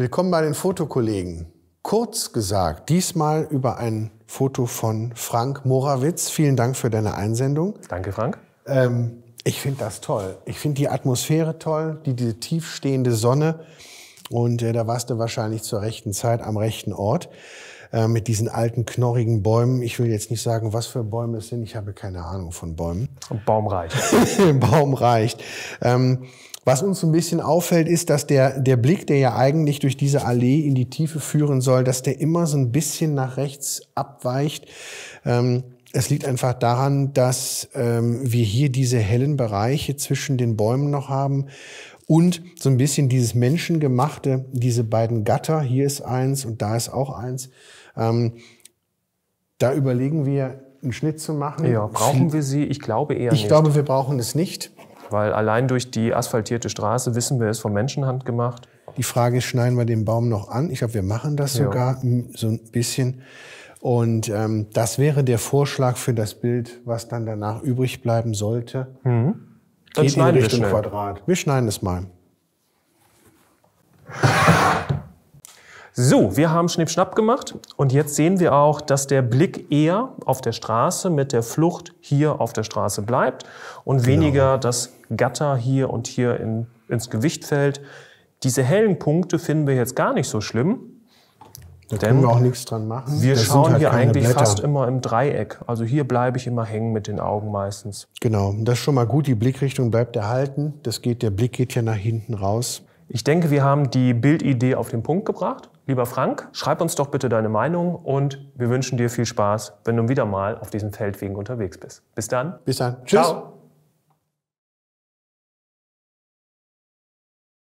Willkommen bei den Fotokollegen. Kurz gesagt, diesmal über ein Foto von Frank Morawitz. Vielen Dank für deine Einsendung. Danke, Frank. Ähm, ich finde das toll. Ich finde die Atmosphäre toll, die, diese tiefstehende Sonne. Und äh, da warst du wahrscheinlich zur rechten Zeit am rechten Ort äh, mit diesen alten, knorrigen Bäumen. Ich will jetzt nicht sagen, was für Bäume es sind. Ich habe keine Ahnung von Bäumen. Baum reicht. Baum reicht. Ähm, was uns so ein bisschen auffällt, ist, dass der, der Blick, der ja eigentlich durch diese Allee in die Tiefe führen soll, dass der immer so ein bisschen nach rechts abweicht. Ähm, es liegt einfach daran, dass ähm, wir hier diese hellen Bereiche zwischen den Bäumen noch haben und so ein bisschen dieses Menschengemachte, diese beiden Gatter, hier ist eins und da ist auch eins. Ähm, da überlegen wir, einen Schnitt zu machen. Ja, brauchen wir sie? Ich glaube eher ich nicht. Ich glaube, wir brauchen es nicht. Weil allein durch die asphaltierte Straße wissen wir, ist von Menschenhand gemacht. Die Frage ist, schneiden wir den Baum noch an? Ich glaube, wir machen das ja. sogar mm, so ein bisschen. Und ähm, das wäre der Vorschlag für das Bild, was dann danach übrig bleiben sollte. Mhm. Dann Geht schneiden in Richtung wir schnell. Quadrat. Wir schneiden es mal. So, wir haben Schnippschnapp gemacht und jetzt sehen wir auch, dass der Blick eher auf der Straße mit der Flucht hier auf der Straße bleibt und genau. weniger das Gatter hier und hier in, ins Gewicht fällt. Diese hellen Punkte finden wir jetzt gar nicht so schlimm, da Denn können wir auch nichts dran machen. Wir das schauen halt hier eigentlich Blätter. fast immer im Dreieck. Also hier bleibe ich immer hängen mit den Augen meistens. Genau, das ist schon mal gut. Die Blickrichtung bleibt erhalten. Das geht, der Blick geht ja nach hinten raus. Ich denke, wir haben die Bildidee auf den Punkt gebracht. Lieber Frank, schreib uns doch bitte deine Meinung und wir wünschen dir viel Spaß, wenn du wieder mal auf diesen Feldwegen unterwegs bist. Bis dann. Bis dann. Tschüss. Ciao.